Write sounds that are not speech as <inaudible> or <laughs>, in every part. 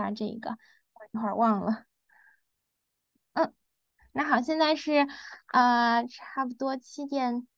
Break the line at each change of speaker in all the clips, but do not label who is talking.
啊，这个个，一会儿忘了。嗯，那好，现在是呃，差不多七点。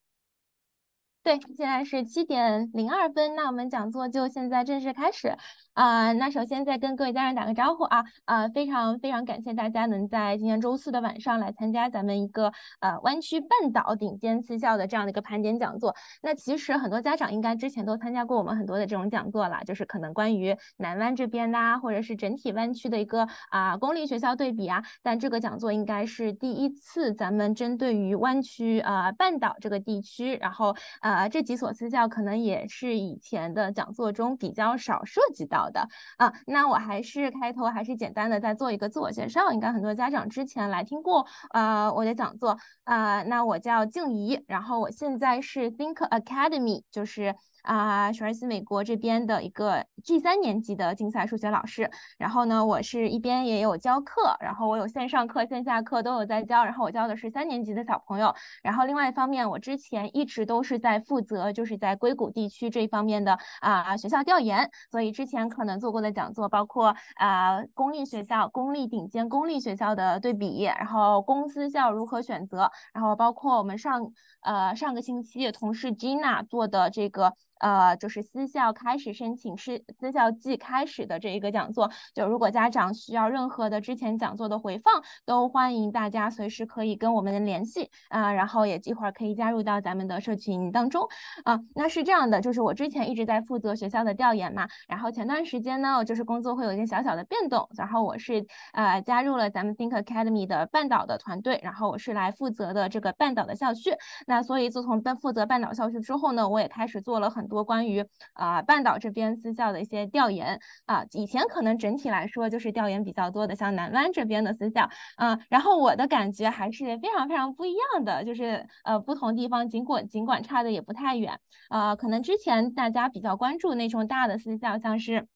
对，现在是七点零二分，那我们讲座就现在正式开始。啊，那首先再跟各位家长打个招呼啊，啊，非常非常感谢大家能在今天周四的晚上来参加咱们一个呃湾区半岛顶尖私校的这样的一个盘点讲座。那其实很多家长应该之前都参加过我们很多的这种讲座了，就是可能关于南湾这边啦，或者是整体湾区的一个啊公立学校对比啊。但这个讲座应该是第一次咱们针对于湾区啊半岛这个地区，然后啊。啊，这几所私教可能也是以前的讲座中比较少涉及到的啊。那我还是开头还是简单的再做一个自我介绍，应该很多家长之前来听过啊我的讲座啊。那我叫静怡，然后我现在是 Think Academy，就是。啊，学而思美国这边的一个 G 三年级的竞赛数学老师。然后呢，我是一边也有教课，然后我有线上课、线下课都有在教。然后我教的是三年级的小朋友。然后另外一方面，我之前一直都是在负责，就是在硅谷地区这方面的啊学校调研。所以之前可能做过的讲座包括啊公立学校、公立顶尖公立学校的对比，然后公私校如何选择，然后包括我们上呃上个星期同事 g i n a 做的这个。呃，就是私校开始申请是私校季开始的这一个讲座，就如果家长需要任何的之前讲座的回放，都欢迎大家随时可以跟我们联系啊，然后也计划可以加入到咱们的社群当中啊。那是这样的，就是我之前一直在负责学校的调研嘛，然后前段时间呢，我就是工作会有一个小小的变动，然后我是呃加入了咱们 Think Academy 的半岛的团队，然后我是来负责的这个半岛的校区。那所以自从办负责半岛校区之后呢，我也开始做了很。多关于啊半岛这边私校的一些调研啊，以前可能整体来说就是调研比较多的，像南湾这边的私校啊，然后我的感觉还是非常非常不一样的，就是呃不同地方尽管尽管差的也不太远啊，可能之前大家比较关注那种大的私校，像是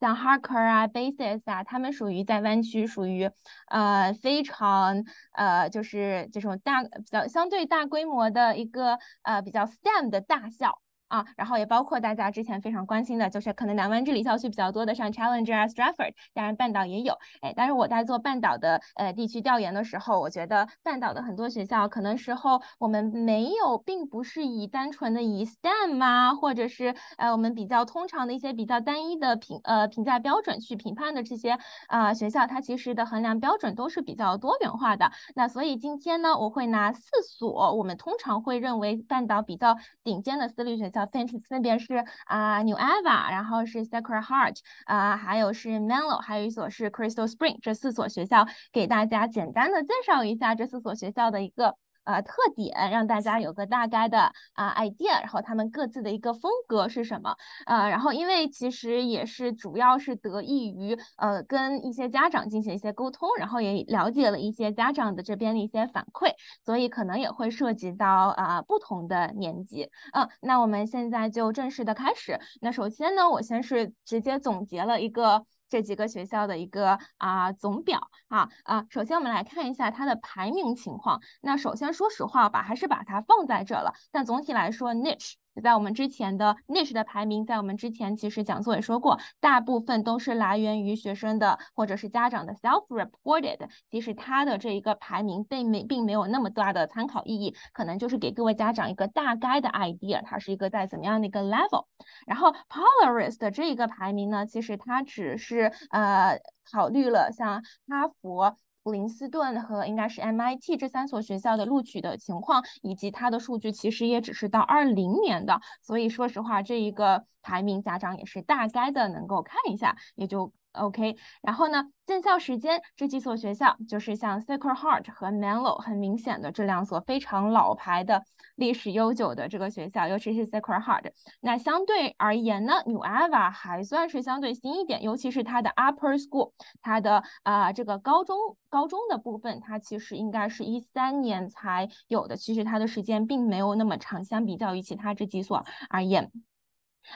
像 Harker 啊、Basis 啊，他们属于在湾区，属于呃非常呃就是这种大比较相对大规模的一个呃比较 STEM 的大校。啊，然后也包括大家之前非常关心的，就是可能南湾治理校区比较多的，像 Challenge、r Stratford，当然半岛也有，哎，但是我在做半岛的呃地区调研的时候，我觉得半岛的很多学校，可能时候我们没有，并不是以单纯的以 STEM 啊，或者是呃我们比较通常的一些比较单一的评呃评价标准去评判的这些啊学校，它其实的衡量标准都是比较多元化的。那所以今天呢，我会拿四所我们通常会认为半岛比较顶尖的私立学校。分别是啊，New e v a 然后是 Sacred Heart，啊，还有是 Melo，还有一所是 Crystal Spring，这四所学校给大家简单的介绍一下这四所学校的一个。呃，特点让大家有个大概的啊 idea，然后他们各自的一个风格是什么啊？然后因为其实也是主要是得益于呃跟一些家长进行一些沟通，然后也了解了一些家长的这边的一些反馈，所以可能也会涉及到啊不同的年级。嗯，那我们现在就正式的开始。那首先呢，我先是直接总结了一个。这几个学校的一个啊总表啊啊，首先我们来看一下它的排名情况。那首先说实话吧，还是把它放在这了。但总体来说，Niche。在我们之前的 niche 的排名，在我们之前其实讲座也说过，大部分都是来源于学生的或者是家长的 self-reported，其实它的这一个排名并没并没有那么大的参考意义，可能就是给各位家长一个大概的 idea，它是一个在怎么样的一个 level。然后 polaris 的这一个排名呢，其实它只是呃考虑了像哈佛。林斯顿和应该是 M I T 这三所学校的录取的情况，以及它的数据其实也只是到二零年的，所以说实话，这一个排名家长也是大概的能够看一下，也就。OK，然后呢？建校时间这几所学校就是像 Sacred Heart 和 Manlo，很明显的这两所非常老牌的历史悠久的这个学校，尤其是 Sacred Heart。那相对而言呢 n e w e v a 还算是相对新一点，尤其是它的 Upper School，它的啊这个高中高中的部分，它其实应该是一三年才有的，其实它的时间并没有那么长，相比较于其他这几所而言。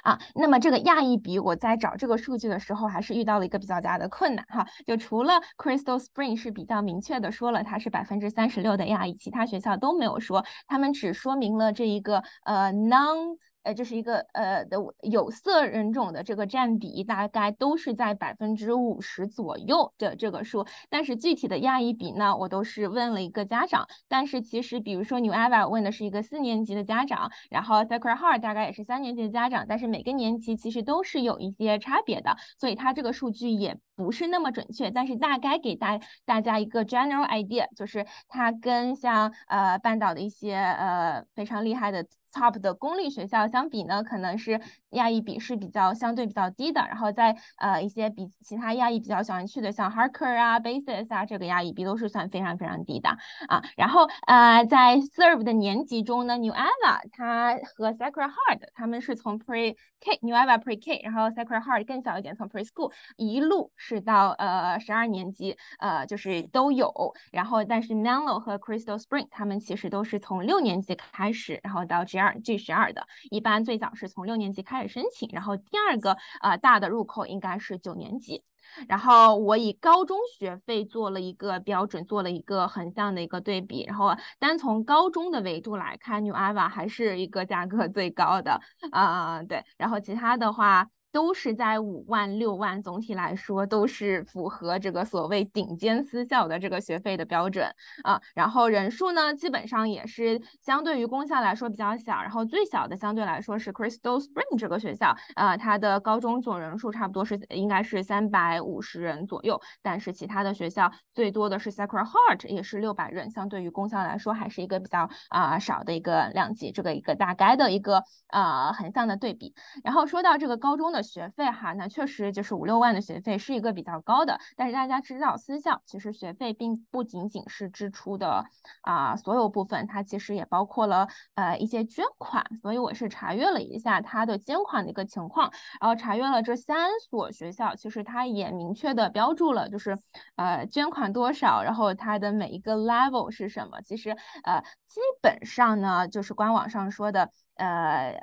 啊，那么这个亚裔比我在找这个数据的时候，还是遇到了一个比较大的困难哈。就除了 Crystal Spring 是比较明确的说了，它是百分之三十六的亚裔，其他学校都没有说，他们只说明了这一个呃 non。呃，这是一个呃的有色人种的这个占比大概都是在百分之五十左右的这个数，但是具体的亚裔比呢，我都是问了一个家长，但是其实比如说 n e w e v a 问的是一个四年级的家长，然后 Sacredheart 大概也是三年级的家长，但是每个年级其实都是有一些差别的，所以它这个数据也不是那么准确，但是大概给大大家一个 general idea，就是它跟像呃半岛的一些呃非常厉害的。top 的公立学校相比呢，可能是亚裔比是比较相对比较低的。然后在呃一些比其他亚裔比较喜欢去的，像 Harker 啊、Basis 啊，这个亚裔比都是算非常非常低的啊。然后呃在 serve 的年级中呢 n e w e v a 它和 Sacred Heart，他们是从 Pre K n e w e v a Pre K，然后 Sacred Heart 更小一点，从 Preschool 一路是到呃十二年级呃就是都有。然后但是 Manlo 和 Crystal Spring 他们其实都是从六年级开始，然后到这样。G 十二的，一般最早是从六年级开始申请，然后第二个呃大的入口应该是九年级。然后我以高中学费做了一个标准，做了一个横向的一个对比。然后单从高中的维度来看，Newava 还是一个价格最高的啊，对。然后其他的话。都是在五万六万，总体来说都是符合这个所谓顶尖私校的这个学费的标准啊。然后人数呢，基本上也是相对于公校来说比较小。然后最小的相对来说是 Crystal Spring 这个学校啊，它的高中总人数差不多是应该是三百五十人左右。但是其他的学校最多的是 Sacred Heart，也是六百人。相对于公校来说，还是一个比较啊少的一个量级。这个一个大概的一个呃横向的对比。然后说到这个高中的。学费哈，那确实就是五六万的学费是一个比较高的，但是大家知道，私校其实学费并不仅仅是支出的啊，所有部分它其实也包括了呃一些捐款，所以我是查阅了一下它的捐款的一个情况，然后查阅了这三所学校，其实它也明确的标注了就是呃捐款多少，然后它的每一个 level 是什么，其实呃基本上呢就是官网上说的呃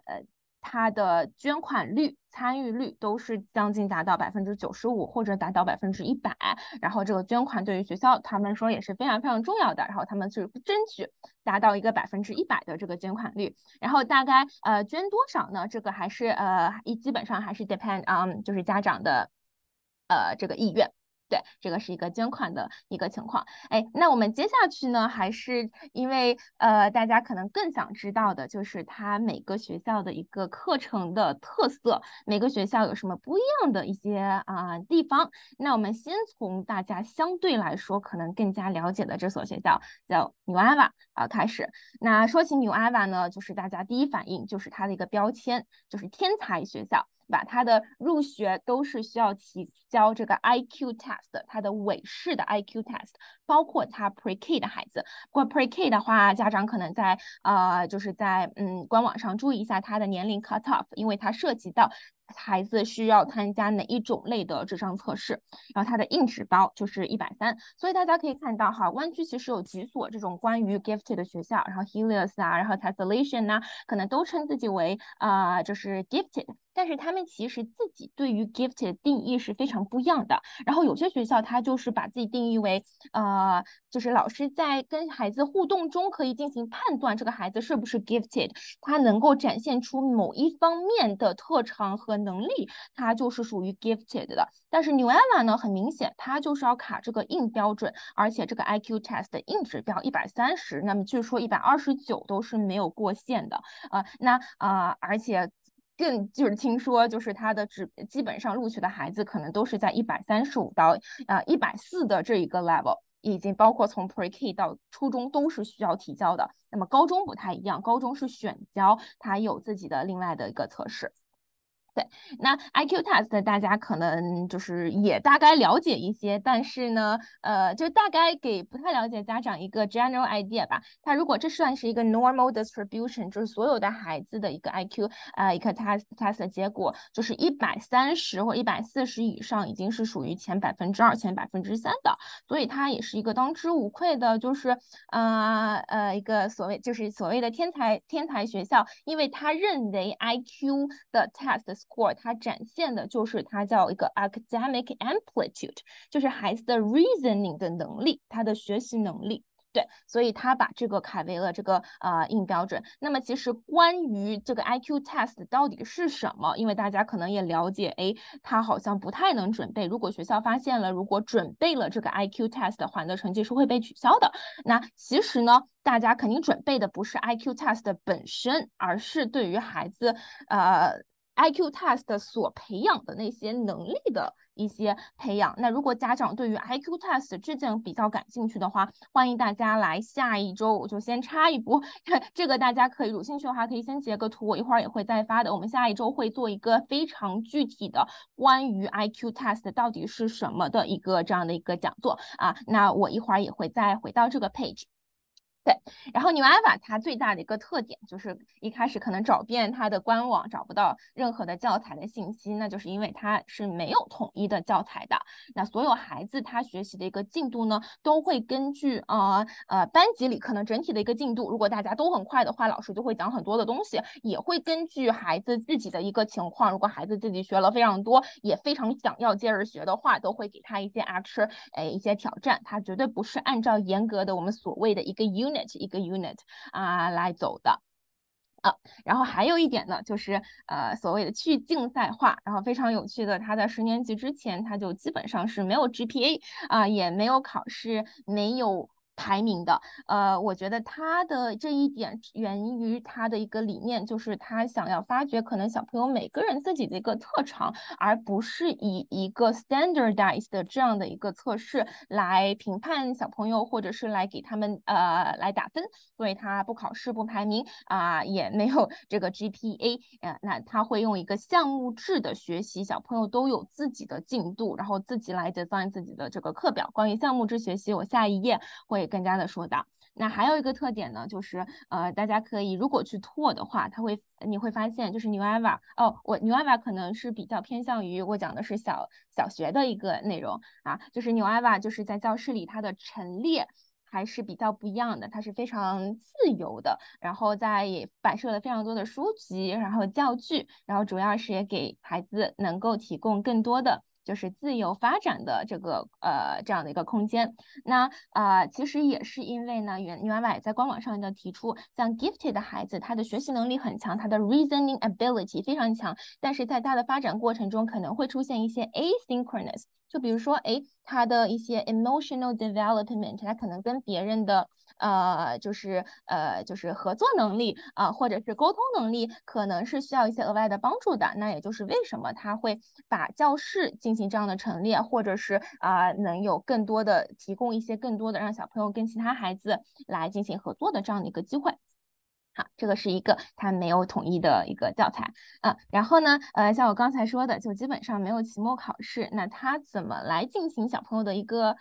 呃。他的捐款率、参与率都是将近达到百分之九十五，或者达到百分之一百。然后这个捐款对于学校，他们说也是非常非常重要的。然后他们去争取达到一个百分之一百的这个捐款率。然后大概呃捐多少呢？这个还是呃一基本上还是 depend on 就是家长的呃这个意愿。对，这个是一个捐款的一个情况。哎，那我们接下去呢，还是因为呃，大家可能更想知道的就是它每个学校的一个课程的特色，每个学校有什么不一样的一些啊地方。那我们先从大家相对来说可能更加了解的这所学校叫牛 v 瓦啊开始。那说起牛 v 瓦呢，就是大家第一反应就是它的一个标签就是天才学校。把他的入学都是需要提交这个 IQ test，它的韦氏的 IQ test，包括他 Pre K 的孩子，关 Pre K 的话，家长可能在啊，就是在嗯官网上注意一下他的年龄 cut off，因为它涉及到孩子需要参加哪一种类的智商测试，然后它的硬指标就是一百三，所以大家可以看到哈，湾区其实有几所这种关于 gifted 的学校，然后 Helios 啊，然后 Testation 呐，可能都称自己为啊，就是 gifted。但是他们其实自己对于 gifted 的定义是非常不一样的。然后有些学校它就是把自己定义为，呃，就是老师在跟孩子互动中可以进行判断这个孩子是不是 gifted，他能够展现出某一方面的特长和能力，他就是属于 gifted 的。但是 Newell 呢，很明显，他就是要卡这个硬标准，而且这个 IQ test 的硬指标一百三十，那么据说一百二十九都是没有过线的。呃，那啊，而且。更就是听说，就是他的只基本上录取的孩子可能都是在一百三十五到啊一百四的这一个 level，已经包括从 Pre K 到初中都是需要提交的。那么高中不太一样，高中是选交，他有自己的另外的一个测试。那 IQ test 大家可能就是也大概了解一些，但是呢，呃，就大概给不太了解家长一个 general idea 吧。它如果这算是一个 normal distribution，就是所有的孩子的一个 IQ 啊一个 test test 的结果，就是一百三十或一百四十以上，已经是属于前百分之二、前百分之三的。所以它也是一个当之无愧的，就是呃呃一个所谓就是所谓的天才天才学校，因为他认为 IQ 的 test。或它展现的就是它叫一个 academic amplitude，就是孩子的 reasoning 的能力，他的学习能力。对，所以他把这个卡为了这个啊硬标准。那么其实关于这个 IQ test 到底是什么？因为大家可能也了解，哎，他好像不太能准备。如果学校发现了，如果准备了这个 IQ test，的话，你的成绩是会被取消的。那其实呢，大家肯定准备的不是 IQ test 本身，而是对于孩子呃。I Q Test 所培养的那些能力的一些培养。那如果家长对于 I Q Test 这件比较感兴趣的话，欢迎大家来下一周，我就先插一波。<laughs> 这个大家可以有兴趣的话，可以先截个图，我一会儿也会再发的。我们下一周会做一个非常具体的关于 I Q Test 到底是什么的一个这样的一个讲座啊。那我一会儿也会再回到这个 page。对，然后 n u v 法它最大的一个特点就是一开始可能找遍它的官网找不到任何的教材的信息，那就是因为它是没有统一的教材的。那所有孩子他学习的一个进度呢，都会根据啊呃班级里可能整体的一个进度，如果大家都很快的话，老师就会讲很多的东西，也会根据孩子自己的一个情况，如果孩子自己学了非常多，也非常想要接着学的话，都会给他一些啊，吃，t 哎一些挑战。他绝对不是按照严格的我们所谓的一个一。unit 一个 unit 啊来走的啊，然后还有一点呢，就是呃所谓的去竞赛化，然后非常有趣的，他在十年级之前，他就基本上是没有 GPA 啊，也没有考试，没有。排名的，呃，我觉得他的这一点源于他的一个理念，就是他想要发掘可能小朋友每个人自己的一个特长，而不是以一个 standardized 的这样的一个测试来评判小朋友，或者是来给他们呃来打分。所以他不考试不排名啊，也没有 <laughs> 这个 GPA，呃，那他会用一个项目制的学习，小朋友都有自己的进度，然后自己来 design 自己的这个课表。关于项目制学习，我下一页会。更加的说道，那还有一个特点呢，就是呃，大家可以如果去拓的话，他会你会发现，就是 New 牛 v a 哦，我 New 牛 v a 可能是比较偏向于我讲的是小小学的一个内容啊，就是 New 牛 v a 就是在教室里它的陈列还是比较不一样的，它是非常自由的，然后在也摆设了非常多的书籍，然后教具，然后主要是也给孩子能够提供更多的。就是自由发展的这个呃这样的一个空间，那呃其实也是因为呢，原 n 外 y 在官网上的提出，像 Gifted 的孩子，他的学习能力很强，他的 reasoning ability 非常强，但是在他的发展过程中可能会出现一些 a s y n c h r o n o u s 就比如说哎他的一些 emotional development，他可能跟别人的。呃，就是呃，就是合作能力啊，或者是沟通能力，可能是需要一些额外的帮助的。那也就是为什么他会把教室进行这样的陈列，或者是啊，能有更多的提供一些更多的让小朋友跟其他孩子来进行合作的这样的一个机会。好，这个是一个他没有统一的一个教材啊。然后呢，呃，像我刚才说的，就基本上没有期末考试。那他怎么来进行小朋友的一个？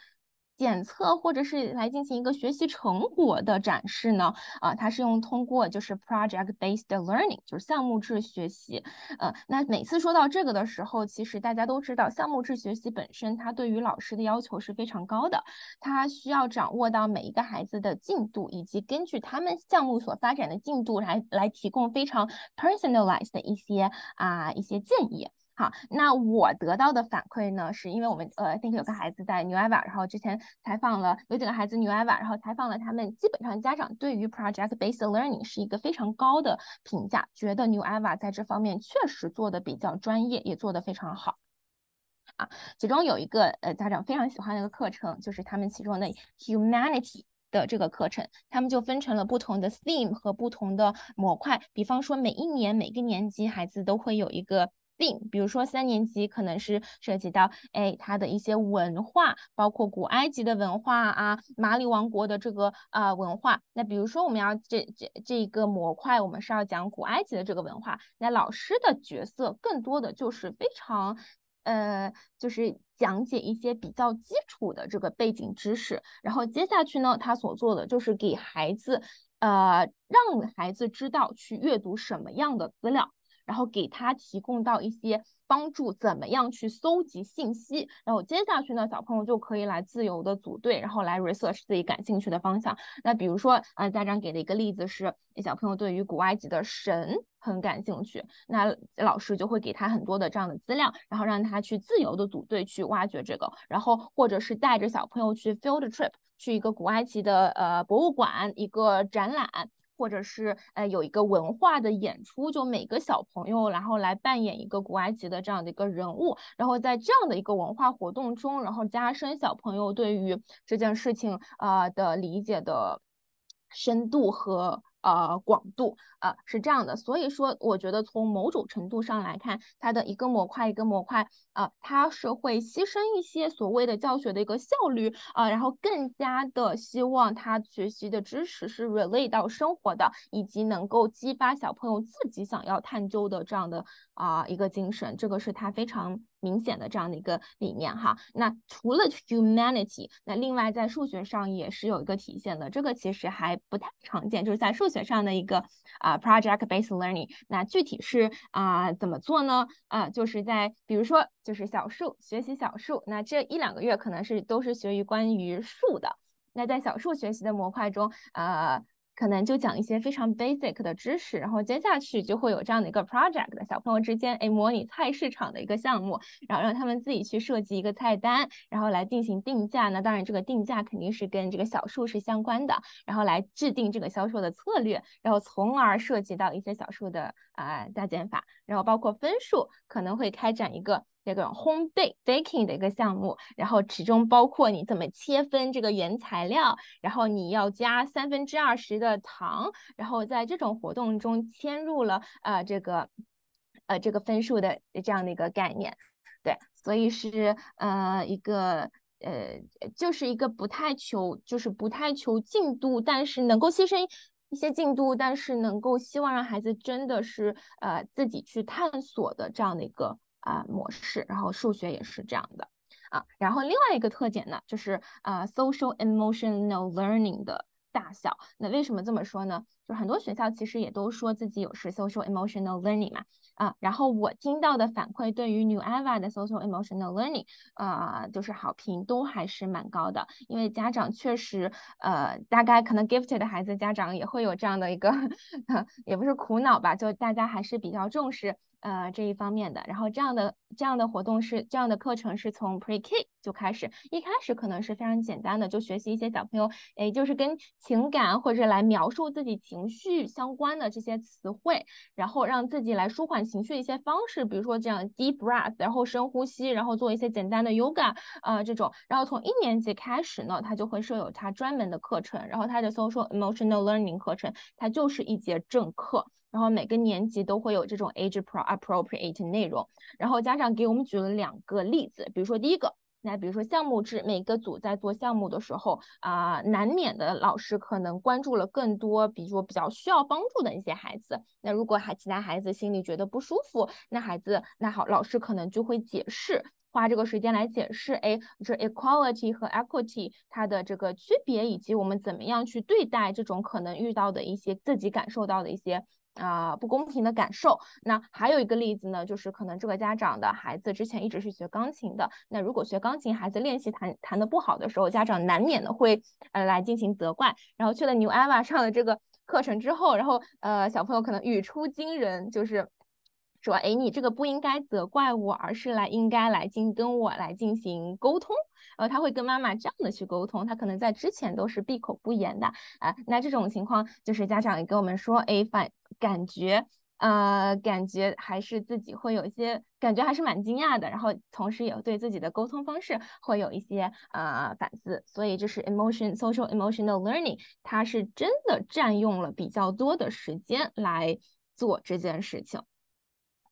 检测或者是来进行一个学习成果的展示呢？啊，它是用通过就是 project based learning，就是项目制学习。呃，那每次说到这个的时候，其实大家都知道，项目制学习本身它对于老师的要求是非常高的，它需要掌握到每一个孩子的进度，以及根据他们项目所发展的进度来来提供非常 personalized 的一些啊一些建议。好，那我得到的反馈呢，是因为我们呃，think 有个孩子在 New a v a 然后之前采访了有几个孩子 New a v a 然后采访了他们，基本上家长对于 project-based learning 是一个非常高的评价，觉得 New a v a 在这方面确实做的比较专业，也做的非常好。啊，其中有一个呃家长非常喜欢的一个课程，就是他们其中的 humanity 的这个课程，他们就分成了不同的 theme 和不同的模块，比方说每一年每个年级孩子都会有一个。并比如说三年级可能是涉及到哎他的一些文化，包括古埃及的文化啊，马里王国的这个呃文化。那比如说我们要这这这一个模块，我们是要讲古埃及的这个文化。那老师的角色更多的就是非常呃，就是讲解一些比较基础的这个背景知识，然后接下去呢，他所做的就是给孩子呃，让孩子知道去阅读什么样的资料。然后给他提供到一些帮助，怎么样去搜集信息？然后接下去呢，小朋友就可以来自由的组队，然后来 research 自己感兴趣的方向。那比如说，啊，家长给的一个例子是小朋友对于古埃及的神很感兴趣，那老师就会给他很多的这样的资料，然后让他去自由的组队去挖掘这个，然后或者是带着小朋友去 field trip，去一个古埃及的呃博物馆一个展览。或者是呃有一个文化的演出，就每个小朋友然后来扮演一个古埃及的这样的一个人物，然后在这样的一个文化活动中，然后加深小朋友对于这件事情啊的理解的深度和。呃，广度，呃，是这样的，所以说，我觉得从某种程度上来看，它的一个模块一个模块，呃，它是会牺牲一些所谓的教学的一个效率，啊，然后更加的希望他学习的知识是 relate 到生活的，以及能够激发小朋友自己想要探究的这样的啊一个精神，这个是他非常。明显的这样的一个理念哈，那除了 humanity，那另外在数学上也是有一个体现的，这个其实还不太常见，就是在数学上的一个啊 project based learning，那具体是啊怎么做呢？啊，就是在比如说就是小数学习小数，那这一两个月可能是都是学于关于数的，那在小数学习的模块中，呃。可能就讲一些非常 basic 的知识，然后接下去就会有这样的一个 project，小朋友之间哎模拟菜市场的一个项目，然后让他们自己去设计一个菜单，然后来进行定价。那当然这个定价肯定是跟这个小数是相关的，然后来制定这个销售的策略，然后从而涉及到一些小数的啊加减法。然后包括分数，可能会开展一个这个烘焙 （baking） 的一个项目，然后其中包括你怎么切分这个原材料，然后你要加三分之二十的糖，然后在这种活动中嵌入了啊这个呃这个分数的这样的一个概念。对，所以是呃一个呃就是一个不太求就是不太求进度，但是能够牺牲。一些进度，但是能够希望让孩子真的是呃自己去探索的这样的一个啊模式，然后数学也是这样的啊。然后另外一个特点呢，就是啊 social emotional learning 的大小。那为什么这么说呢？就很多学校其实也都说自己有是 social emotional learning 嘛，啊，然后我听到的反馈对于 New e v a 的 social emotional learning，呃，就是好评都还是蛮高的，因为家长确实，呃，大概可能 gifted 的孩子家长也会有这样的一个，<laughs> 也不是苦恼吧，就大家还是比较重视呃这一方面的。然后这样的这样的活动是这样的课程是从 Pre K 就开始，一开始可能是非常简单的，就学习一些小朋友，哎，就是跟情感或者来描述自己情。情绪相关的这些词汇，然后让自己来舒缓情绪的一些方式，比如说这样 deep breath，然后深呼吸，然后做一些简单的 yoga，啊这种。然后从一年级开始呢，他就会设有他专门的课程，然后他就搜索 emotional learning 课程，它就是一节正课。然后每个年级都会有这种 age pro appropriate 内容。然后家长给我们举了两个例子，比如说第一个。那比如说项目制，每个组在做项目的时候啊，难免的老师可能关注了更多，比如说比较需要帮助的一些孩子。那如果还其他孩子心里觉得不舒服，那孩子那好，老师可能就会解释，花这个时间来解释，哎，这 equality 和 equity 它的这个区别，以及我们怎么样去对待这种可能遇到的一些自己感受到的一些。啊，不公平的感受。那还有一个例子呢，就是可能这个家长的孩子之前一直是学钢琴的。那如果学钢琴孩子练习弹弹的不好的时候，家长难免的会呃来进行责怪。然后去了 NewAVA 上了这个课程之后，然后呃小朋友可能语出惊人，就是说哎，你这个不应该责怪我，而是来应该来进跟我来进行沟通。呃，他会跟妈妈这样的去沟通，他可能在之前都是闭口不言的啊。那这种情况，就是家长也跟我们说，哎，反感觉，呃，感觉还是自己会有一些感觉，还是蛮惊讶的。然后，同时也对自己的沟通方式会有一些呃反思。所以，就是 emotion social emotional learning，它是真的占用了比较多的时间来做这件事情。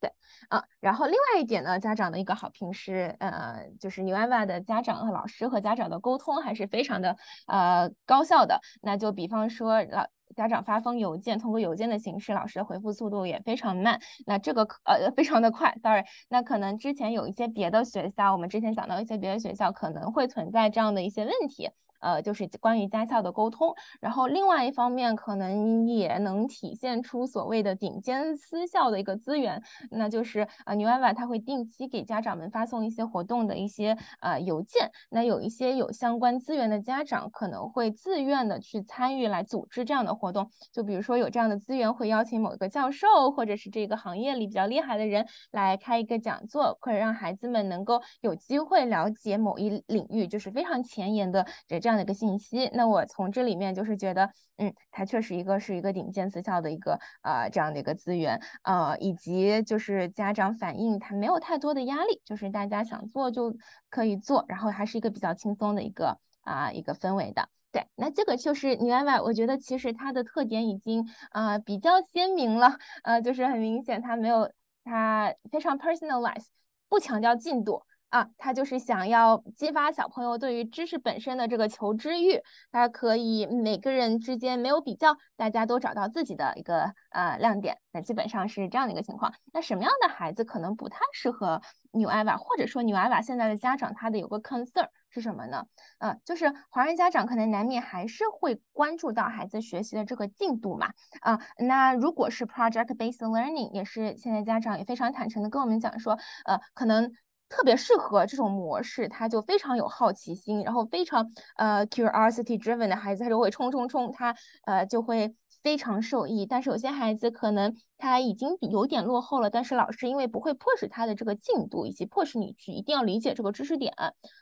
对，啊，然后另外一点呢，家长的一个好评是，呃，就是牛 eva 的家长和老师和家长的沟通还是非常的，呃，高效的。那就比方说老家长发封邮件，通过邮件的形式，老师的回复速度也非常慢。那这个呃非常的快，sorry。那可能之前有一些别的学校，我们之前讲到一些别的学校可能会存在这样的一些问题。呃，就是关于家校的沟通，然后另外一方面可能也能体现出所谓的顶尖私校的一个资源，那就是呃，牛娃娃他会定期给家长们发送一些活动的一些呃邮件，那有一些有相关资源的家长可能会自愿的去参与来组织这样的活动，就比如说有这样的资源会邀请某一个教授或者是这个行业里比较厉害的人来开一个讲座，可以让孩子们能够有机会了解某一领域，就是非常前沿的这。这样的一个信息，那我从这里面就是觉得，嗯，它确实一个是一个顶尖私校的一个啊这样的一个资源，呃，以及就是家长反映它没有太多的压力，就是大家想做就可以做，然后还是一个比较轻松的一个啊一个氛围的。对，那这个就是 n e w e v 我觉得其实它的特点已经呃比较鲜明了，呃，就是很明显它没有它非常 personalized，不强调进度。啊，他就是想要激发小朋友对于知识本身的这个求知欲。他可以每个人之间没有比较，大家都找到自己的一个呃亮点。那基本上是这样的一个情况。那什么样的孩子可能不太适合纽埃瓦，或者说纽埃瓦现在的家长他的有个 concern 是什么呢？嗯，就是华人家长可能难免还是会关注到孩子学习的这个进度嘛。啊，那如果是 project-based learning，也是现在家长也非常坦诚的跟我们讲说，呃，可能。特别适合这种模式，他就非常有好奇心，然后非常呃 curiosity driven 的孩子，他就会冲冲冲，他呃就会非常受益。但是有些孩子可能他已经有点落后了，但是老师因为不会迫使他的这个进度，以及迫使你去一定要理解这个知识点，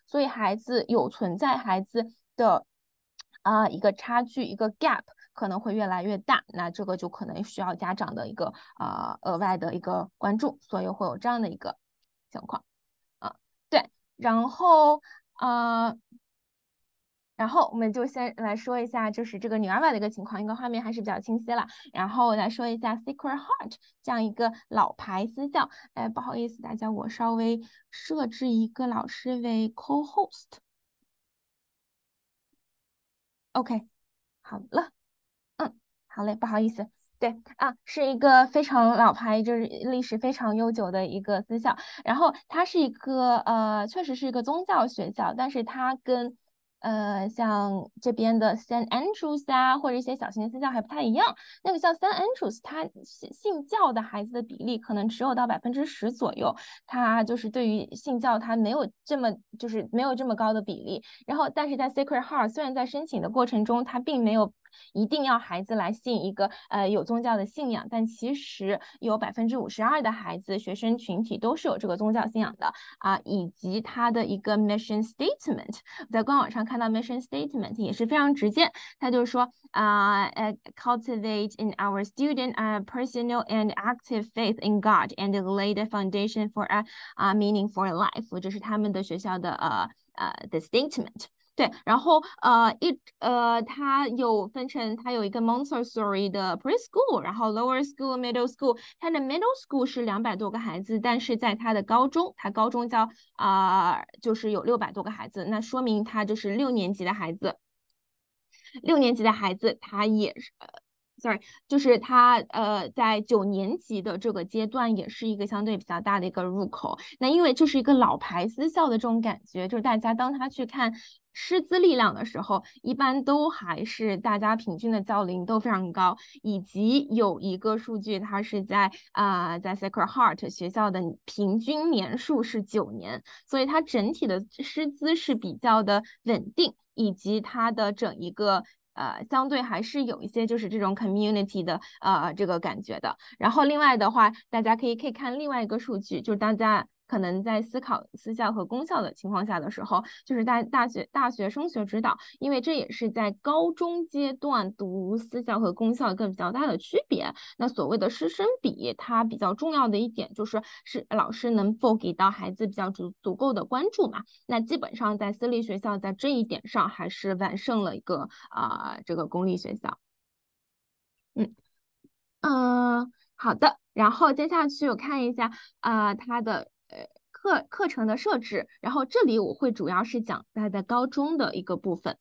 所以孩子有存在孩子的啊一个差距，一个 gap 可能会越来越大。那这个就可能需要家长的一个啊额外的一个关注，所以会有这样的一个情况。然后，呃，然后我们就先来说一下，就是这个女儿吧的一个情况，一个画面还是比较清晰了。然后我来说一下 s e c r e t Heart 这样一个老牌私校。哎，不好意思，大家，我稍微设置一个老师为 Co-host。OK，好了，嗯，好嘞，不好意思。对啊，是一个非常老牌，就是历史非常悠久的一个私校。然后它是一个呃，确实是一个宗教学校，但是它跟呃像这边的 Saint Andrews 啊，或者一些小型的私校还不太一样。那个像 Saint Andrews，它信教的孩子的比例可能只有到百分之十左右，它就是对于信教它没有这么就是没有这么高的比例。然后但是在 Sacred Heart，虽然在申请的过程中它并没有。一定要孩子来信一个呃有宗教的信仰，但其实有百分之五十二的孩子学生群体都是有这个宗教信仰的啊，以及他的一个 mission statement，在官网上看到 mission statement 也是非常直接，他就说啊呃、uh, cultivate in our student a personal and active faith in God and lay the foundation for a 啊 meaningful the statement。对，然后呃一呃，它有分成，它有一个 m 蒙 o r 利的 preschool，然后 lower school、middle school。它的 middle school 是两百多个孩子，但是在它的高中，它高中叫啊，就是有六百多个孩子。那说明它就是六年级的孩子，六年级的孩子，它也是呃，sorry，就是它呃，在九年级的这个阶段，也是一个相对比较大的一个入口。那因为就是一个老牌私校的这种感觉，就是大家当他去看。师资力量的时候，一般都还是大家平均的教龄都非常高，以及有一个数据，它是在啊，在 Sacred Heart 学校的平均年数是九年，所以它整体的师资是比较的稳定，以及它的整一个呃相对还是有一些就是这种 community 的呃这个感觉的。然后另外的话，大家可以可以看另外一个数据，就是大家。可能在思考、私校和公校的情况下的时候，就是在大学、大学升学指导，因为这也是在高中阶段读私校和公校一个比较大的区别。那所谓的师生比，它比较重要的一点就是是老师能否给到孩子比较足足够的关注嘛？那基本上在私立学校，在这一点上还是完胜了一个啊这个公立学校。嗯嗯，好的。然后接下去我看一下啊它的。呃，课课程的设置，然后这里我会主要是讲它的高中的一个部分，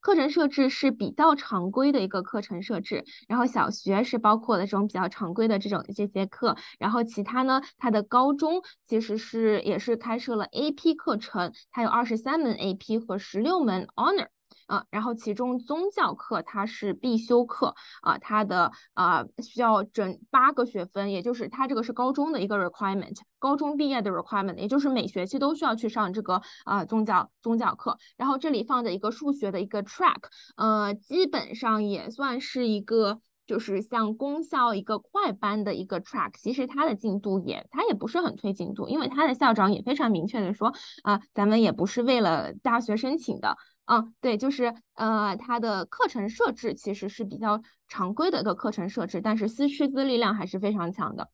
课程设置是比较常规的一个课程设置，然后小学是包括这种比较常规的这种这节课，然后其他呢，它的高中其实是也是开设了 AP 课程，它有二十三门 AP 和十六门 h o n o r 嗯，然后其中宗教课它是必修课啊，它的啊需要整八个学分，也就是它这个是高中的一个 requirement，高中毕业的 requirement，也就是每学期都需要去上这个啊宗教宗教课。然后这里放的一个数学的一个 track，呃，基本上也算是一个就是像公校一个快班的一个 track，其实它的进度也它也不是很推进度，因为它的校长也非常明确的说啊，咱们也不是为了大学申请的。嗯，对，就是呃，它的课程设置其实是比较常规的一个课程设置，但是师师资力量还是非常强的。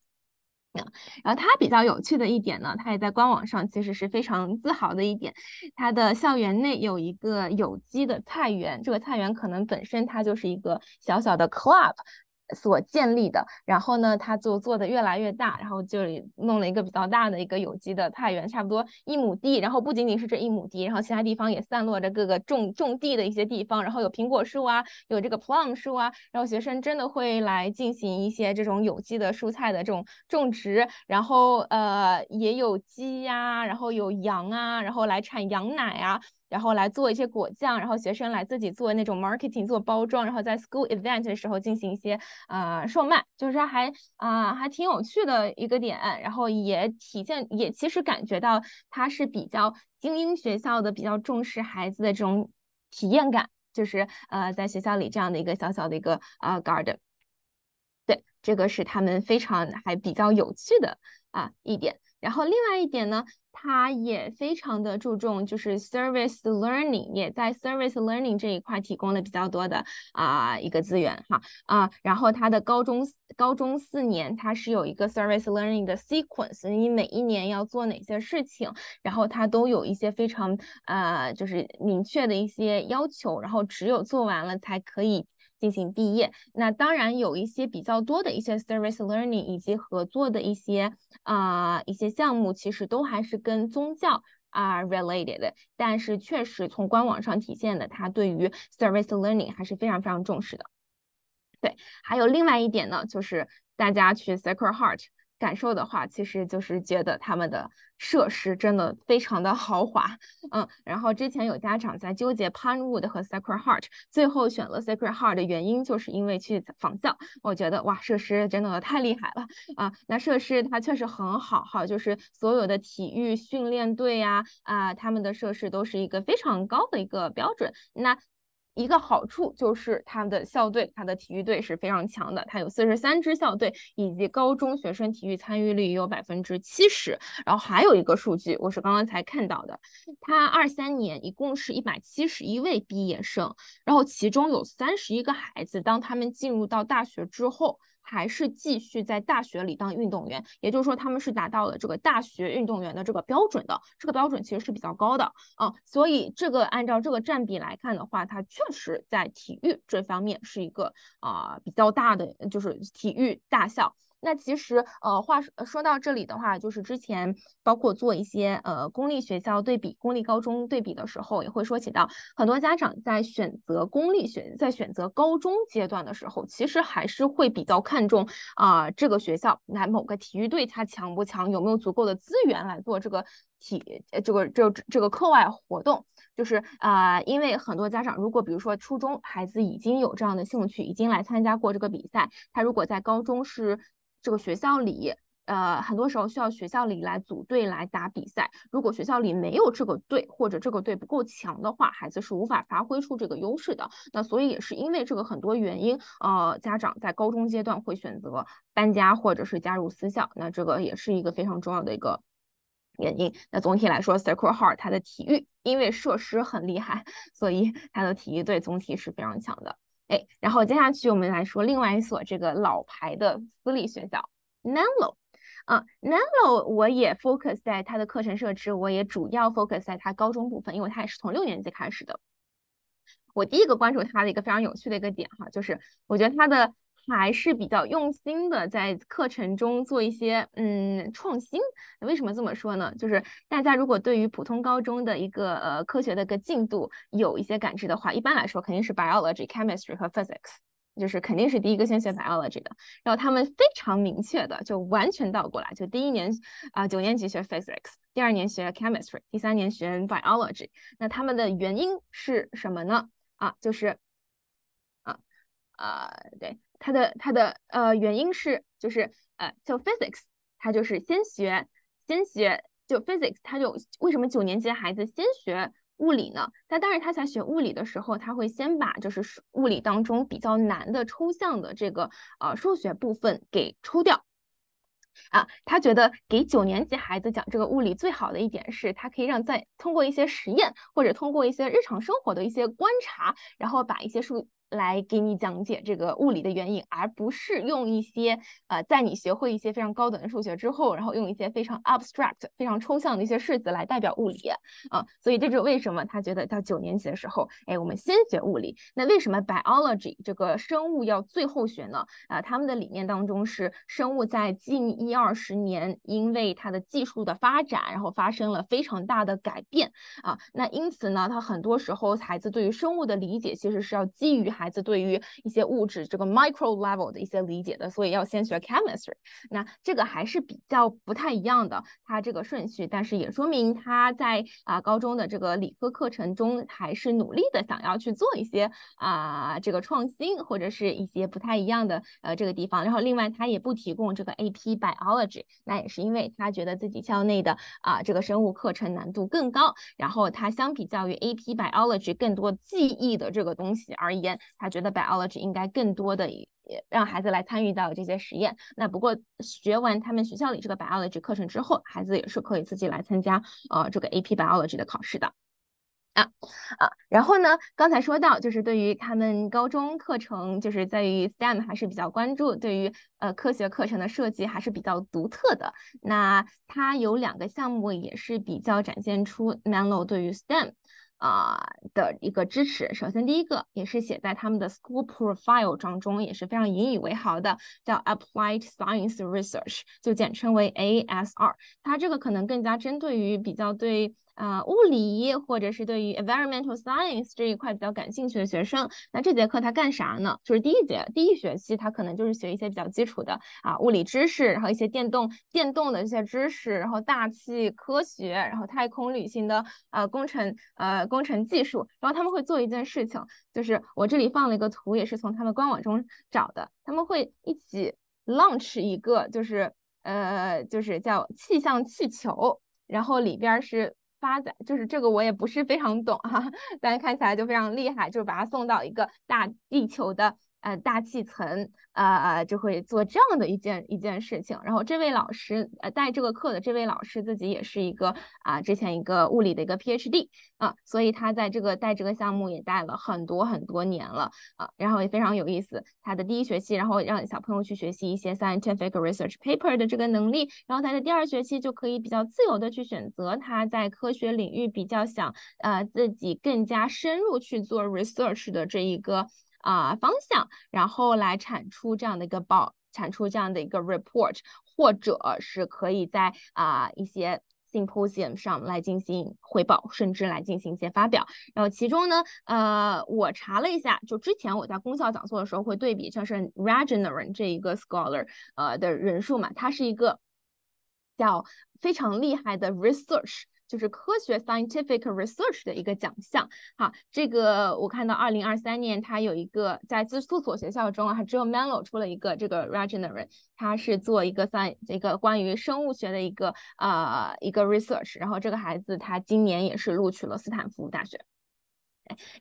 然后它比较有趣的一点呢，它也在官网上其实是非常自豪的一点，它的校园内有一个有机的菜园，这个菜园可能本身它就是一个小小的 club。所建立的，然后呢，他就做的越来越大，然后就弄了一个比较大的一个有机的菜园，差不多一亩地，然后不仅仅是这一亩地，然后其他地方也散落着各个种种地的一些地方，然后有苹果树啊，有这个 plum 树啊，然后学生真的会来进行一些这种有机的蔬菜的这种种植，然后呃也有鸡呀，然后有羊啊，然后来产羊奶啊。然后来做一些果酱，然后学生来自己做那种 marketing，做包装，然后在 school event 的时候进行一些啊售卖，就是还啊还挺有趣的一个点，然后也体现也其实感觉到它是比较精英学校的比较重视孩子的这种体验感，就是呃在学校里这样的一个小小的一个啊 garden，对，这个是他们非常还比较有趣的啊一点。然后另外一点呢，它也非常的注重，就是 service learning，也在 service learning 这一块提供了比较多的啊一个资源哈啊。然后它的高中高中四年，它是有一个 service learning 的 sequence，你每一年要做哪些事情，然后它都有一些非常呃就是明确的一些要求，然后只有做完了才可以。进行毕业，那当然有一些比较多的一些 service learning 以及合作的一些啊一些项目，其实都还是跟宗教啊 related 的。但是确实从官网上体现的，他对于 service learning 还是非常非常重视的。对，还有另外一点呢，就是大家去 Sacred Heart。感受的话，其实就是觉得他们的设施真的非常的豪华，嗯，然后之前有家长在纠结 p i n w o o d 和 Sacred Heart，最后选了 Sacred Heart 的原因就是因为去访校，我觉得哇，设施真的太厉害了啊，那设施它确实很好哈，就是所有的体育训练队呀啊，他们的设施都是一个非常高的一个标准，那。一个好处就是它的校队，它的体育队是非常强的。它有四十三支校队，以及高中学生体育参与率也有百分之七十。然后还有一个数据，我是刚刚才看到的，它二三年一共是一百七十一位毕业生，然后其中有三十一个孩子，当他们进入到大学之后。还是继续在大学里当运动员，也就是说他们是达到了这个大学运动员的这个标准的，这个标准其实是比较高的啊，所以这个按照这个占比来看的话，它确实在体育这方面是一个啊比较大的就是体育大校。那其实，呃，话说到这里的话，就是之前包括做一些呃公立学校对比、公立高中对比的时候，也会说起到很多家长在选择公立学、在选择高中阶段的时候，其实还是会比较看重啊这个学校来某个体育队它强不强，有没有足够的资源来做这个体这个这这个课外活动，就是啊，因为很多家长如果比如说初中孩子已经有这样的兴趣，已经来参加过这个比赛，他如果在高中是这个学校里，呃，很多时候需要学校里来组队来打比赛。如果学校里没有这个队，或者这个队不够强的话，孩子是无法发挥出这个优势的。那所以也是因为这个很多原因，呃，家长在高中阶段会选择搬家或者是加入私校，那这个也是一个非常重要的一个原因。那总体来说 s e c r e h a r t 它的体育因为设施很厉害，所以它的体育队总体是非常强的。哎，然后接下去我们来说另外一所这个老牌的私立学校 Nello，啊，Nello 我也 focus 在它的课程设置，我也主要 focus 在它高中部分，因为它也是从六年级开始的。我第一个关注它的一个非常有趣的一个点哈，就是我觉得它的。还是比较用心的，在课程中做一些嗯创新。为什么这么说呢？就是大家如果对于普通高中的一个呃科学的个进度有一些感知的话，一般来说肯定是 biology、chemistry 和 physics，就是肯定是第一个先学 biology 的。然后他们非常明确的就完全倒过来，就第一年啊九年级学 physics，第二年学 chemistry，第三年学 biology。那他们的原因是什么呢？啊，就是啊啊对。他的他的呃原因是就是呃，就 physics，他就是先学先学就 physics，他就为什么九年级孩子先学物理呢？他当然他在学物理的时候，他会先把就是物理当中比较难的抽象的这个呃数学部分给抽掉啊。他觉得给九年级孩子讲这个物理最好的一点是他可以让在通过一些实验或者通过一些日常生活的一些观察，然后把一些数。来给你讲解这个物理的原因，而不是用一些呃，在你学会一些非常高等的数学之后，然后用一些非常 abstract、非常抽象的一些式子来代表物理啊。所以这就是为什么他觉得到九年级的时候，哎，我们先学物理。那为什么 biology 这个生物要最后学呢？啊，他们的理念当中是生物在近一二十年因为它的技术的发展，然后发生了非常大的改变啊。那因此呢，他很多时候孩子对于生物的理解其实是要基于。孩子对于一些物质这个 micro level 的一些理解的，所以要先学 chemistry。那这个还是比较不太一样的，他这个顺序，但是也说明他在啊高中的这个理科课程中还是努力的想要去做一些啊这个创新或者是一些不太一样的呃这个地方。然后另外他也不提供这个 AP biology，那也是因为他觉得自己校内的啊这个生物课程难度更高，然后他相比较于 AP biology 更多记忆的这个东西而言。他觉得 biology 应该更多的让孩子来参与到这些实验。那不过学完他们学校里这个 biology 课程之后，孩子也是可以自己来参加呃这个 AP biology 的考试的。啊啊，然后呢，刚才说到就是对于他们高中课程就是在于 STEM 还是比较关注，对于呃科学课程的设计还是比较独特的。那他有两个项目也是比较展现出 Manlo 对于 STEM。啊的一个支持，首先第一个也是写在他们的 school profile 中，也是非常引以为豪的，叫 applied science research，就简称为 ASR。它这个可能更加针对于比较对。啊，物理或者是对于 environmental science 这一块比较感兴趣的学生，那这节课他干啥呢？就是第一节第一学期，他可能就是学一些比较基础的啊物理知识，然后一些电动电动的一些知识，然后大气科学，然后太空旅行的啊工程呃工程技术，然后他们会做一件事情，就是我这里放了一个图，也是从他们官网中找的，他们会一起 launch 一个，就是呃就是叫气象气球，然后里边是。发展就是这个，我也不是非常懂哈，<laughs> 但看起来就非常厉害，就是把它送到一个大地球的。呃，大气层啊，就会做这样的一件一件事情。然后，这位老师呃，带这个课的这位老师自己也是一个啊，之前一个物理的一个 PhD 啊，所以他在这个带这个项目也带了很多很多年了啊。然后也非常有意思，他的第一学期，然后让小朋友去学习一些 scientific research paper 的这个能力。然后他的第二学期就可以比较自由的去选择他在科学领域比较想呃自己更加深入去做 research 的这一个。啊，方向，然后来产出这样的一个报，产出这样的一个 report，或者是可以在啊一些 symposium 上来进行汇报，甚至来进行一些发表。然后其中呢，呃，我查了一下，就之前我在功效讲座的时候会对比，像是 Regeneron 这一个 scholar 呃的人数嘛，他是一个叫非常厉害的 research。就是科学 scientific research 的一个奖项，好，这个我看到二零二三年，它有一个在四所学校中，啊，只有 Manlo 出了一个这个 Regener，他是做一个 sci 这个关于生物学的一个啊一个 research，然后这个孩子他今年也是录取了斯坦福大学。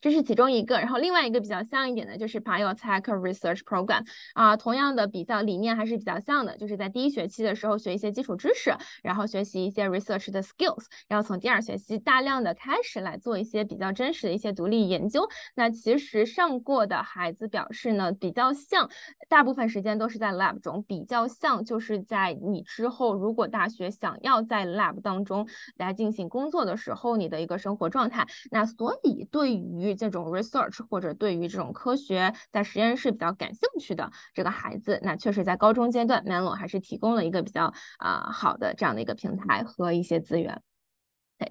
这是其中一个，然后另外一个比较像一点的就是 BioTech Research Program 啊，同样的比较理念还是比较像的，就是在第一学期的时候学一些基础知识，然后学习一些 research 的 skills，然后从第二学期大量的开始来做一些比较真实的一些独立研究。那其实上过的孩子表示呢，比较像，大部分时间都是在 lab 中，比较像就是在你之后如果大学想要在 lab 当中来进行工作的时候，你的一个生活状态。那所以对。于对于这种 research 或者对于这种科学在实验室比较感兴趣的这个孩子，那确实在高中阶段，Mano 还是提供了一个比较啊好的这样的一个平台和一些资源。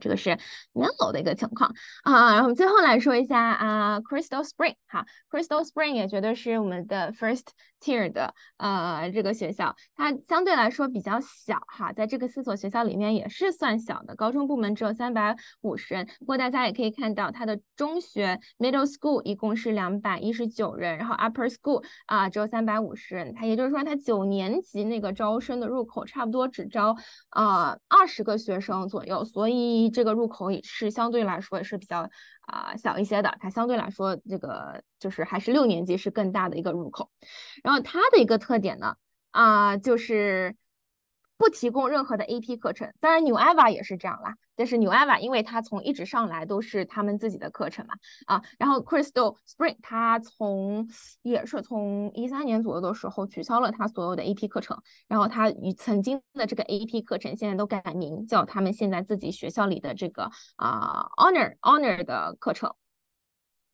这个是 m e l l o w 的一个情况啊，然后最后来说一下啊，Crystal Spring 哈，Crystal Spring 也绝对是我们的 First Tier 的呃这个学校，它相对来说比较小哈，在这个四所学校里面也是算小的，高中部门只有三百五十人，不过大家也可以看到它的中学 Middle School 一共是两百一十九人，然后 Upper School 啊只有三百五十人，它也就是说它九年级那个招生的入口差不多只招啊二十个学生左右，所以。一这个入口也是相对来说也是比较啊小一些的，它相对来说这个就是还是六年级是更大的一个入口，然后它的一个特点呢啊就是。不提供任何的 AP 课程，当然 New e v a 也是这样啦。但是 New e v a 因为它从一直上来都是他们自己的课程嘛，啊，然后 Crystal Spring 它从也是从一三年左右的时候取消了它所有的 AP 课程，然后它与曾经的这个 AP 课程现在都改名叫他们现在自己学校里的这个啊 Honor Honor 的课程。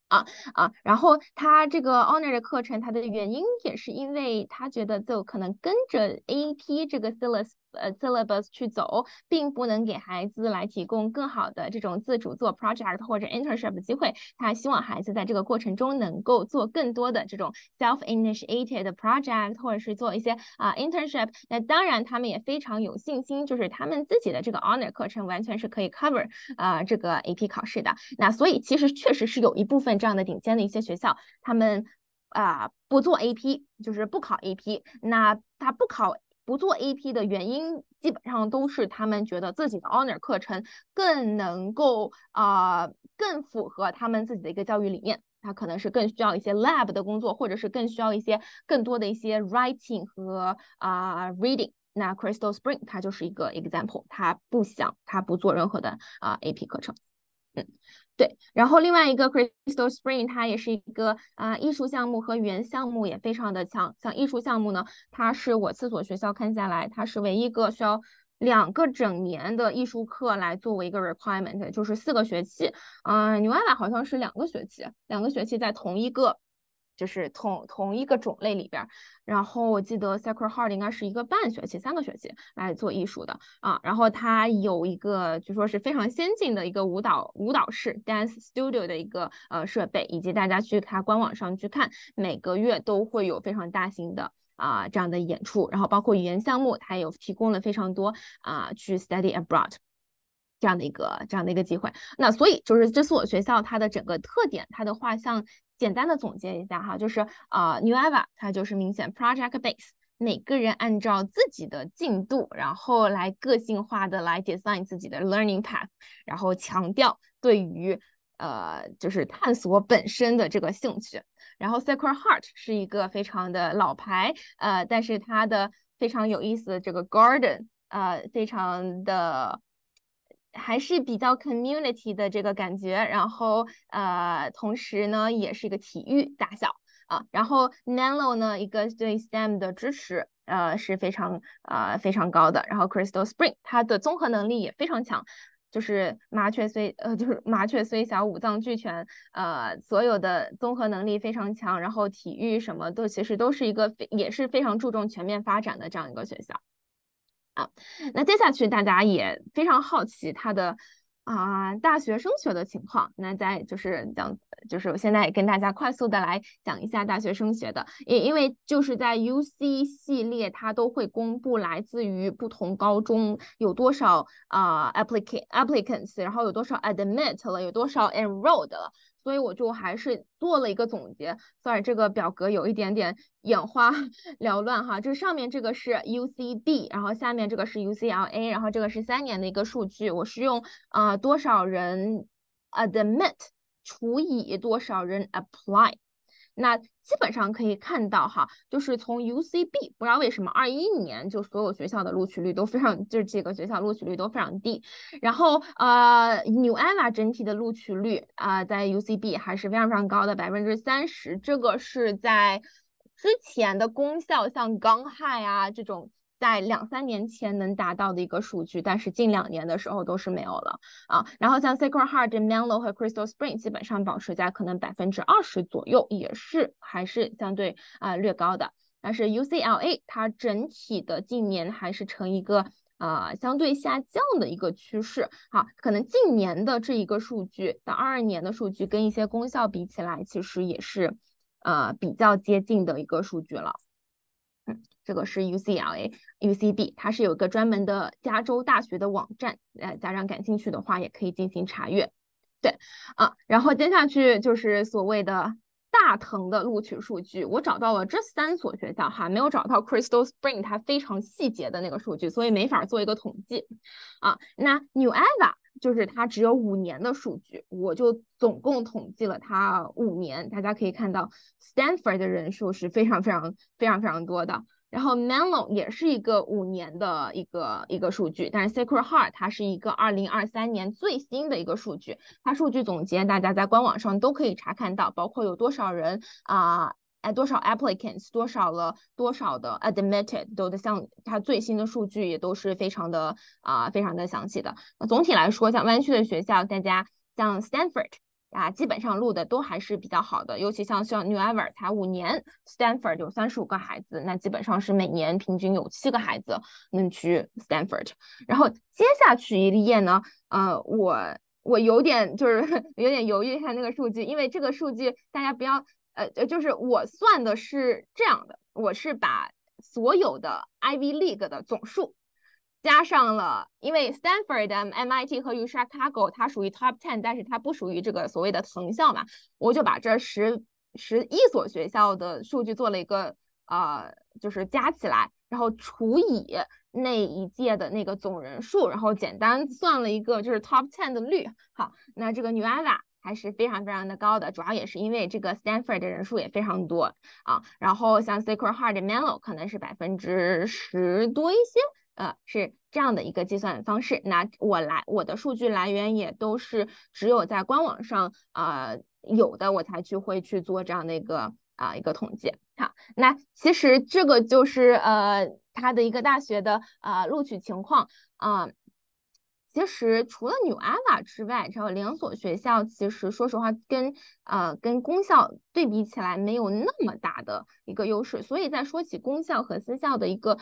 啊啊，然后他这个 h o n o r 的课程，他的原因也是因为他觉得就可能跟着 AEP 这个 syllabus。呃，syllabus 去走，并不能给孩子来提供更好的这种自主做 project 或者 internship 的机会。他希望孩子在这个过程中能够做更多的这种 self-initiated project，或者是做一些啊 internship。那当然，他们也非常有信心，就是他们自己的这个 h o n o r 课程完全是可以 cover 啊这个 AP 考试的。那所以，其实确实是有一部分这样的顶尖的一些学校，他们啊不做 AP，就是不考 AP。那他不考。不做 AP 的原因，基本上都是他们觉得自己的 Honor 课程更能够啊，更符合他们自己的一个教育理念。他可能是更需要一些 lab 的工作，或者是更需要一些更多的一些 writing 和啊 reading。那 Crystal Spring 它就是一个 example，他不想他不做任何的啊 AP 课程。嗯。对，然后另外一个 Crystal Spring 它也是一个啊艺术项目和语言项目也非常的强。像艺术项目呢，它是我四所学校看下来，它是唯一个需要两个整年的艺术课来作为一个 requirement，就是四个学期。嗯，牛埃拉好像是两个学期，两个学期在同一个。就是同同一个种类里边，然后我记得 Sacred Heart 应该是一个半学期、三个学期来做艺术的啊，然后它有一个据说是非常先进的一个舞蹈舞蹈室 dance studio 的一个呃设备，以及大家去它官网上去看，每个月都会有非常大型的啊这样的演出，然后包括语言项目，它有提供了非常多啊去 study abroad 这样的一个这样的一个机会。那所以就是这所学校它的整个特点，它的画像。简单的总结一下哈，就是呃 n e w e v a 它就是明显 p r o j e c t b a s e 每个人按照自己的进度，然后来个性化的来 design 自己的 learning path，然后强调对于呃就是探索本身的这个兴趣。然后 Sacred Heart 是一个非常的老牌，呃，但是它的非常有意思的这个 garden，呃，非常的。还是比较 community 的这个感觉，然后呃，同时呢也是一个体育大小啊，然后 n a l o 呢一个对 STEM 的支持呃是非常呃非常高的，然后 Crystal Spring 它的综合能力也非常强，就是麻雀虽呃就是麻雀虽小五脏俱全呃所有的综合能力非常强，然后体育什么都其实都是一个也是非常注重全面发展的这样一个学校。啊，那接下去大家也非常好奇他的啊大学升学的情况。那在就是讲，就是我现在也跟大家快速的来讲一下大学升学的，也因为就是在 UC 系列，它都会公布来自于不同高中有多少啊 applicant applicants，然后有多少 admit 了，有多少 enrolled 了。所以我就还是做了一个总结，sorry，这个表格有一点点眼花 <laughs> 缭乱哈。这上面这个是 UCD，然后下面这个是 UCLA，然后这个是三年的一个数据。我是用啊多少人 admit 除以多少人 apply。那基本上可以看到哈，就是从 UCB 不知道为什么二一年就所有学校的录取率都非常，就是几个学校录取率都非常低。然后呃，纽埃瓦整体的录取率啊，在 UCB 还是非常非常高的，百分之三十。这个是在之前的功校像刚汉啊这种。在两三年前能达到的一个数据，但是近两年的时候都是没有了啊。然后像 Sacred Heart、m e l l o 和 Crystal Spring 基本上保持在可能百分之二十左右，也是还是相对啊略高的。但是 UCLA 它整体的近年还是呈一个啊相对下降的一个趋势好，可能近年的这一个数据到二二年的数据跟一些功效比起来，其实也是呃比较接近的一个数据了。这个是 UCLA、UCB，它是有一个专门的加州大学的网站，呃，家长感兴趣的话也可以进行查阅。对，啊，然后接下去就是所谓的大藤的录取数据，我找到了这三所学校哈，没有找到 Crystal Spring 它非常细节的那个数据，所以没法做一个统计。啊，那 New Era 就是它只有五年的数据，我就总共统计了它五年，大家可以看到 Stanford 的人数是非常非常非常非常多的。然后 Manlo 也是一个五年的一个一个数据，但是 Sacred Heart 它是一个二零二三年最新的一个数据。它数据总结大家在官网上都可以查看到，包括有多少人啊，哎多少 applicants，多少了多少的 admitted，都的像它最新的数据也都是非常的啊，非常的详细的。总体来说，像湾区的学校，大家像 Stanford。啊，基本上录的都还是比较好的，尤其像像 NewEver 才五年，Stanford 有三十五个孩子，那基本上是每年平均有七个孩子能去 Stanford。然后接下去一页呢，呃，我我有点就是 <laughs> 有点犹豫看那个数据，因为这个数据大家不要，呃呃，就是我算的是这样的，我是把所有的 IV League 的总数。加上了，因为 Stanford、MIT 和 UChicago 它属于 Top Ten，但是它不属于这个所谓的藤校嘛，我就把这十十一所学校的数据做了一个呃，就是加起来，然后除以那一届的那个总人数，然后简单算了一个就是 Top Ten 的率。好，那这个 n e w a d a 还是非常非常的高的，主要也是因为这个 Stanford 的人数也非常多啊。然后像 Sacred Heart、Mellon 可能是百分之十多一些。呃，是这样的一个计算方式。那我来，我的数据来源也都是只有在官网上啊有的，我才去会去做这样的一个啊一个统计。好，那其实这个就是呃它的一个大学的啊录取情况啊。其实除了纽阿瓦之外，然后两所学校，其实说实话跟啊跟公校对比起来没有那么大的一个优势。所以在说起公校和私校的一个。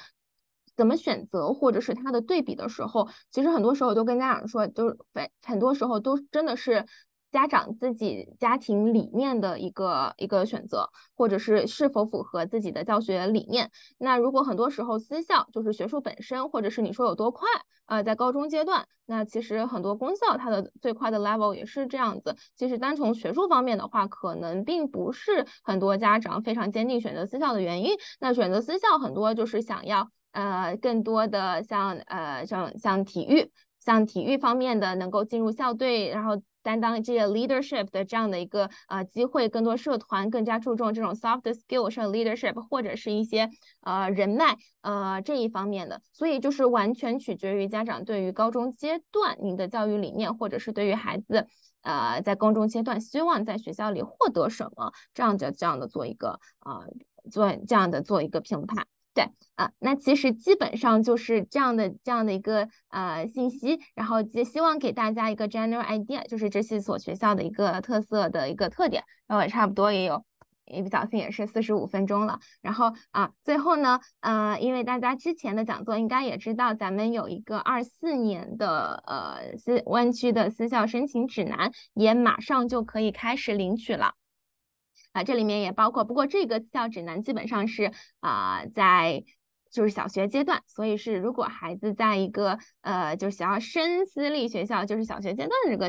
怎么选择，或者是它的对比的时候，其实很多时候都跟家长说，就是很很多时候都真的是家长自己家庭理念的一个一个选择，或者是是否符合自己的教学理念。那如果很多时候私校就是学术本身，或者是你说有多快啊，在高中阶段，那其实很多公校它的最快的 level 也是这样子。其实单从学术方面的话，可能并不是很多家长非常坚定选择私校的原因。那选择私校很多就是想要。呃，更多的像呃，像像体育，像体育方面的能够进入校队，然后担当这些 leadership 的这样的一个呃机会，更多社团更加注重这种 soft skill，像 leadership 或者是一些呃人脉呃这一方面的，所以就是完全取决于家长对于高中阶段您的教育理念，或者是对于孩子呃在高中阶段希望在学校里获得什么，这样的这样的做一个啊做这样的做一个评判。对，啊，那其实基本上就是这样的，这样的一个呃信息，然后也希望给大家一个 general idea，就是这四所学校的一个特色的一个特点。那我差不多也有一不小心也是四十五分钟了。然后啊，最后呢，啊，因为大家之前的讲座应该也知道，咱们有一个二四年的呃私湾区的私校申请指南，也马上就可以开始领取了。啊，这里面也包括，不过这个绩效指南基本上是啊，在就是小学阶段，所以是如果孩子在一个呃就是想要深私立学校，就是小学阶段的这个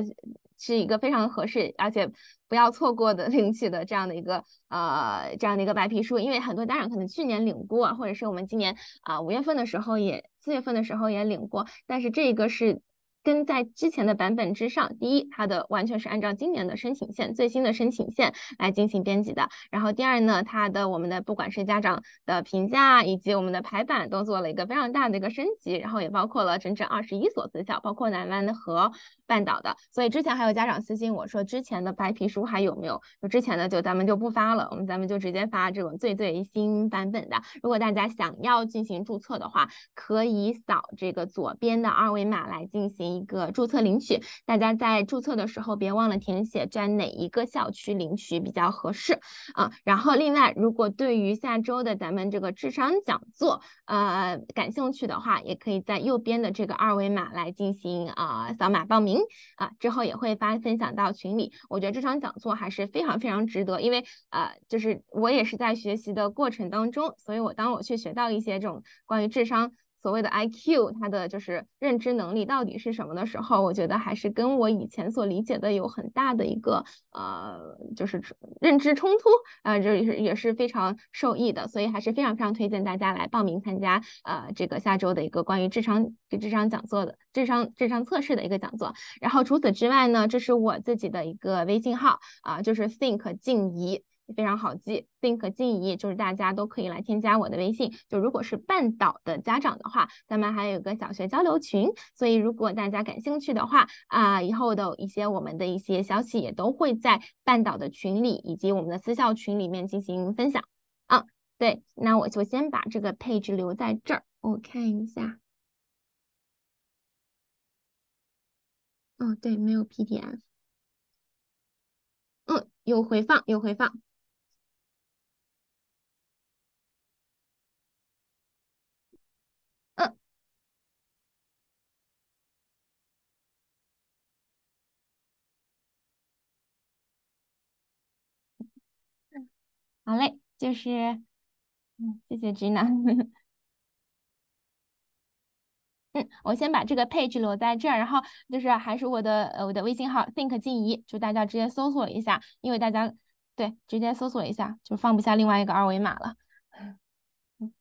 是一个非常合适，而且不要错过的 <laughs> 领取的这样的一个呃这样的一个白皮书，因为很多家长可能去年领过，或者是我们今年啊五月份的时候也四月份的时候也领过，但是这个是。跟在之前的版本之上，第一，它的完全是按照今年的申请线、最新的申请线来进行编辑的。然后第二呢，它的我们的不管是家长的评价以及我们的排版都做了一个非常大的一个升级。然后也包括了整整二十一所学校，包括南湾的和。半岛的，所以之前还有家长私信我说之前的白皮书还有没有？就之前的就咱们就不发了，我们咱们就直接发这种最最新版本的。如果大家想要进行注册的话，可以扫这个左边的二维码来进行一个注册领取。大家在注册的时候别忘了填写在哪一个校区领取比较合适啊。然后另外，如果对于下周的咱们这个智商讲座，呃，感兴趣的话，也可以在右边的这个二维码来进行啊扫码报名。嗯啊，之后也会发分享到群里。我觉得这场讲座还是非常非常值得，因为呃，就是我也是在学习的过程当中，所以我当我去学到一些这种关于智商。所谓的 IQ，它的就是认知能力到底是什么的时候，我觉得还是跟我以前所理解的有很大的一个呃，就是认知冲突啊，这也是也是非常受益的，所以还是非常非常推荐大家来报名参加啊，这个下周的一个关于智商、智商讲座的智商、智商测试的一个讲座。然后除此之外呢，这是我自己的一个微信号啊，就是 think 静怡。非常好记 t h i n k 记忆就是大家都可以来添加我的微信。就如果是半岛的家长的话，咱们还有一个小学交流群，所以如果大家感兴趣的话啊，以后的一些我们的一些消息也都会在半岛的群里以及我们的私校群里面进行分享。啊，对，那我就先把这个配置留在这儿，我看一下。哦，对，没有 PDF。嗯，有回放，有回放。好嘞，就是，嗯，谢谢直男。<laughs> 嗯，我先把这个配置留在这儿，然后就是还是我的呃我的微信号 think 静怡，就大家直接搜索一下，因为大家对直接搜索一下就放不下另外一个二维码了。嗯。<laughs>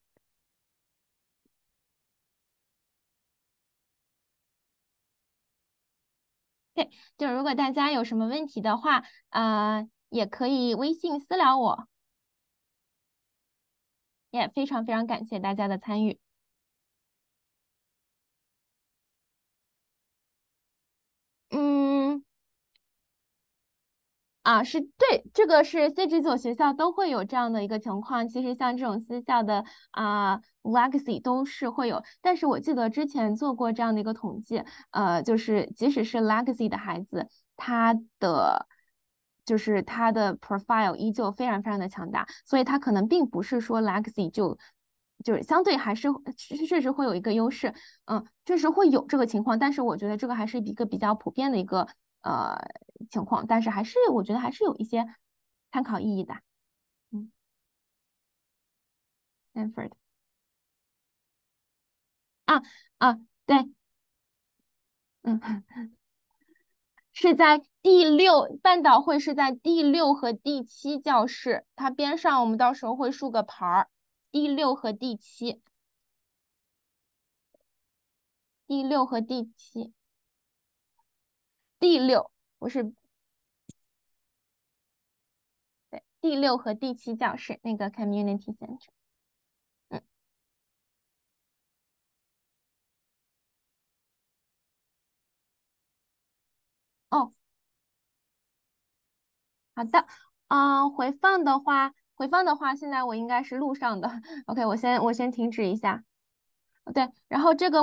对，就如果大家有什么问题的话，啊，也可以微信私聊我。也非常非常感谢大家的参与。嗯，啊，是对，这个是这几所学校都会有这样的一个情况。其实像这种私校的啊，legacy 都是会有。但是我记得之前做过这样的一个统计，呃，就是即使是 legacy 的孩子，他的。就是它的 profile 依旧非常非常的强大，所以它可能并不是说 lexi 就就是相对还是确实会有一个优势，嗯，确实会有这个情况，但是我觉得这个还是一个比较普遍的一个呃情况，但是还是我觉得还是有一些参考意义的，嗯，Stanford，啊啊对，嗯。是在第六半岛会是在第六和第七教室，它边上我们到时候会竖个牌儿，第六和第七，第六和第七，第六，不是对第六和第七教室那个 community center。好的，嗯，回放的话，回放的话，现在我应该是录上的。<laughs> OK，我先我先停止一下，对，然后这个我。